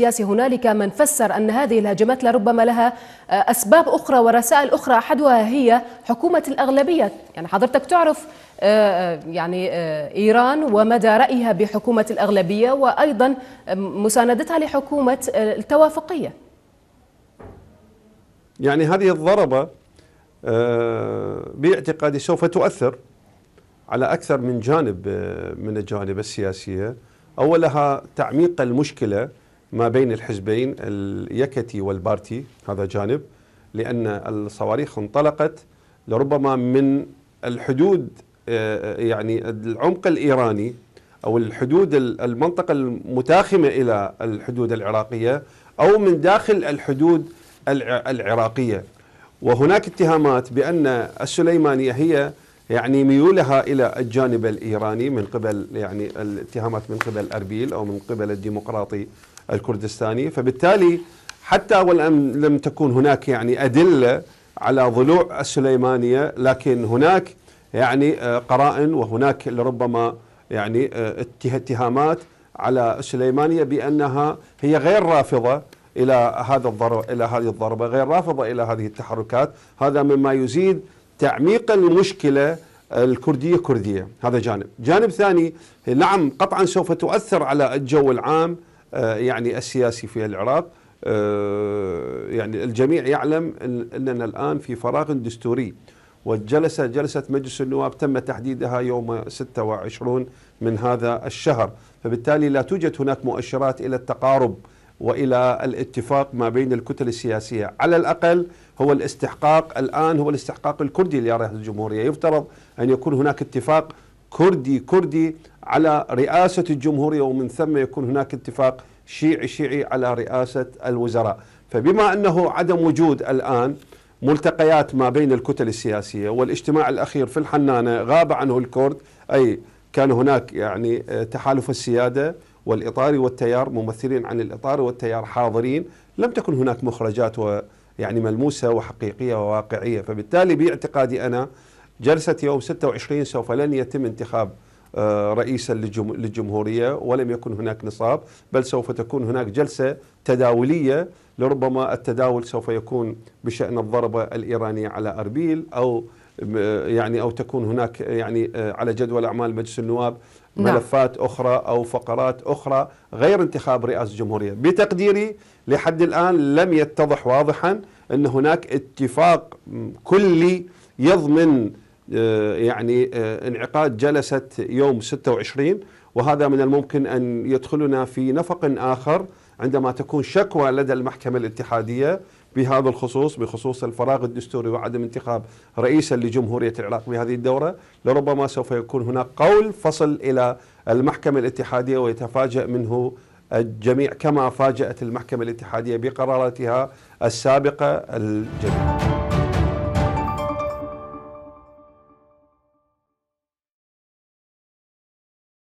السياسي هنالك من فسر أن هذه الهجمات لربما لها آه، أسباب أخرى ورسائل أخرى أحدها هي حكومة الأغلبية يعني حضرتك تعرف آه، آه، يعني إيران ومدى رأيها بحكومة الأغلبية وأيضا مساندتها لحكومة التوافقية يعني هذه الضربة باعتقادي سوف تؤثر على أكثر من جانب من الجوانب السياسية أولها تعميق المشكلة ما بين الحزبين اليكتي والبارتي هذا جانب لأن الصواريخ انطلقت لربما من الحدود آه، آه، يعني العمق الإيراني أو الحدود المنطقة المتاخمة إلى الحدود العراقية أو من داخل الحدود العراقية وهناك اتهامات بأن السليمانية هي يعني ميولها الى الجانب الايراني من قبل يعني الاتهامات من قبل اربيل او من قبل الديمقراطي الكردستاني فبالتالي حتى والان لم تكن هناك يعني ادله على ضلوع السليمانيه لكن هناك يعني آه، قرائن وهناك لربما يعني آه، اتهامات على السليمانيه بانها هي غير رافضه الى هذا الضرب الى هذه الضربه غير رافضه الى هذه التحركات هذا مما يزيد تعميق المشكله الكرديه كرديه هذا جانب جانب ثاني نعم قطعا سوف تؤثر على الجو العام آه، يعني السياسي في العراق آه، يعني الجميع يعلم اننا الان في فراغ دستوري والجلسه جلسه مجلس النواب تم تحديدها يوم 26 من هذا الشهر فبالتالي لا توجد هناك مؤشرات الى التقارب والى الاتفاق ما بين الكتل السياسيه على الاقل هو الاستحقاق الآن هو الاستحقاق الكردي لرئاسة الجمهورية يفترض أن يكون هناك اتفاق كردي كردي على رئاسة الجمهورية ومن ثم يكون هناك اتفاق شيعي شيعي على رئاسة الوزراء فبما أنه عدم وجود الآن ملتقيات ما بين الكتل السياسية والاجتماع الأخير في الحنانة غاب عنه الكرد أي كان هناك يعني آه، تحالف السيادة والاطار والتيار ممثلين عن الإطار والتيار حاضرين لم تكن هناك مخرجات و يعني ملموسة وحقيقية وواقعية فبالتالي باعتقادي أنا جلسة يوم 26 سوف لن يتم انتخاب آه، رئيسا للجمهورية ولم يكن هناك نصاب بل سوف تكون هناك جلسة تداولية لربما التداول سوف يكون بشأن الضربة الإيرانية على أربيل أو يعني او تكون هناك يعني آه، على جدول اعمال مجلس النواب نعم. ملفات نعم. اخرى او فقرات اخرى غير انتخاب رئاسه الجمهوريه، بتقديري لحد الان لم يتضح واضحا ان هناك اتفاق كلي يضمن آه، يعني آه، انعقاد جلسه يوم 26 وهذا من الممكن ان يدخلنا في نفق اخر عندما تكون شكوى لدى المحكمه الاتحاديه بهذا الخصوص بخصوص الفراغ الدستوري وعدم انتخاب رئيسا لجمهورية العراق بهذه الدورة لربما سوف يكون هناك قول فصل إلى المحكمة الاتحادية ويتفاجأ منه الجميع كما فاجأت المحكمة الاتحادية بقراراتها السابقة الجميع